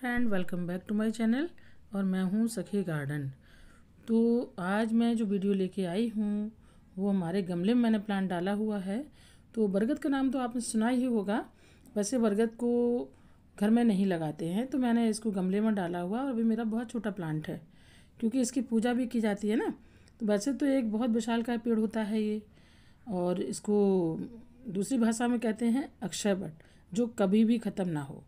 friend welcome back to my channel और मैं हूँ सखी गार्डन तो आज मैं जो वीडियो लेके आई हूँ वो हमारे गमले में मैंने प्लांट डाला हुआ है तो बरगद का नाम तो आपने सुना ही होगा वैसे बरगद को घर में नहीं लगाते हैं तो मैंने इसको गमले में डाला हुआ और अभी मेरा बहुत छोटा प्लांट है क्योंकि इसकी पूजा भी की जाती है ना तो वैसे तो एक बहुत विशाल का पेड़ होता है ये और इसको दूसरी भाषा में कहते हैं अक्षय बट जो कभी भी ख़त्म ना हो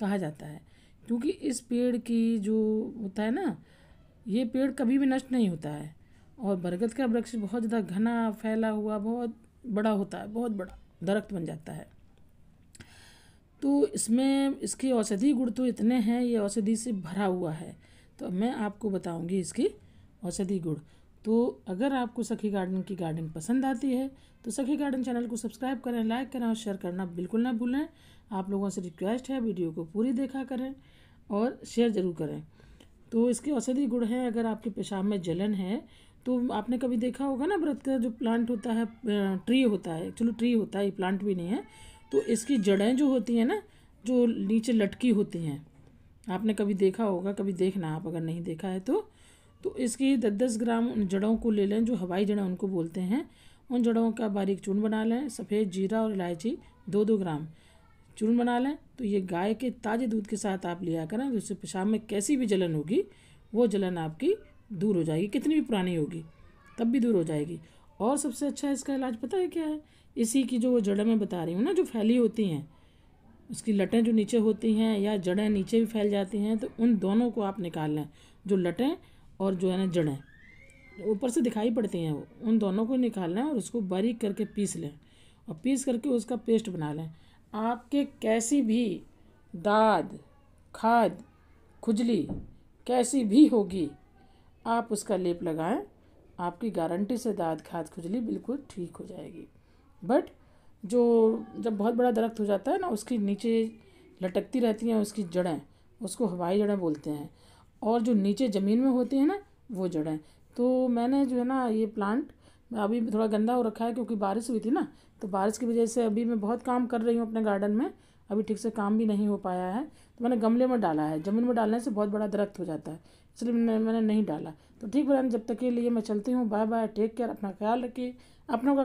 कहा जाता है क्योंकि इस पेड़ की जो होता है ना ये पेड़ कभी भी नष्ट नहीं होता है और बरगद का वृक्ष बहुत ज़्यादा घना फैला हुआ बहुत बड़ा होता है बहुत बड़ा दरख्त बन जाता है तो इसमें इसके औषधि गुण तो इतने हैं ये औषधि से भरा हुआ है तो मैं आपको बताऊंगी इसकी औषधि गुण तो अगर आपको सखी गार्डन की गार्डनिंग पसंद आती है तो सखी गार्डन चैनल को सब्सक्राइब करें लाइक करें और शेयर करना बिल्कुल ना भूलें आप लोगों से रिक्वेस्ट है वीडियो को पूरी देखा करें और शेयर ज़रूर करें तो इसके औषधि गुण हैं अगर आपके पेशाब में जलन है तो आपने कभी देखा होगा ना व्रत का जो प्लांट होता है ट्री होता है एक्चुअली ट्री होता है प्लांट भी नहीं है तो इसकी जड़ें जो होती हैं ना जो नीचे लटकी होती हैं आपने कभी देखा होगा कभी देखना आप अगर नहीं देखा है तो तो इसकी दस दस ग्राम उन जड़ों को ले लें जो हवाई जड़ें उनको बोलते हैं उन जड़ों का बारीक चूर्ण बना लें सफ़ेद जीरा और इलायची दो दो ग्राम चूर्ण बना लें तो ये गाय के ताज़े दूध के साथ आप लिया करें तो उससे पेशाब में कैसी भी जलन होगी वो जलन आपकी दूर हो जाएगी कितनी भी पुरानी होगी तब भी दूर हो जाएगी और सबसे अच्छा इसका इलाज पता है क्या है इसी की जो वो जड़ें मैं बता रही हूँ ना जो फैली होती हैं उसकी लटें जो नीचे होती हैं या जड़ें नीचे भी फैल जाती हैं तो उन दोनों को आप निकाल लें जो लटें और जो है ना जड़ें ऊपर से दिखाई पड़ती हैं वो उन दोनों को निकाल लें और उसको बारीक करके पीस लें और पीस करके उसका पेस्ट बना लें आपके कैसी भी दाद खाद खुजली कैसी भी होगी आप उसका लेप लगाएं आपकी गारंटी से दाद खाद खुजली बिल्कुल ठीक हो जाएगी बट जो जब बहुत बड़ा दरख्त हो जाता है ना उसके नीचे लटकती रहती हैं उसकी जड़ें उसको हवाई जड़ें बोलते हैं और जो नीचे ज़मीन में होती है ना वो जड़ें तो मैंने जो है ना ये प्लांट अभी थोड़ा गंदा हो रखा है क्योंकि बारिश हुई थी ना तो बारिश की वजह से अभी मैं बहुत काम कर रही हूँ अपने गार्डन में अभी ठीक से काम भी नहीं हो पाया है तो मैंने गमले में डाला है ज़मीन में डालने से बहुत बड़ा दरख्त हो जाता है इसलिए मैंने मैंने नहीं डाला तो ठीक बहन जब तक के लिए मैं चलती हूँ बाय बाय टेक केयर अपना ख्याल रखिए अपनों का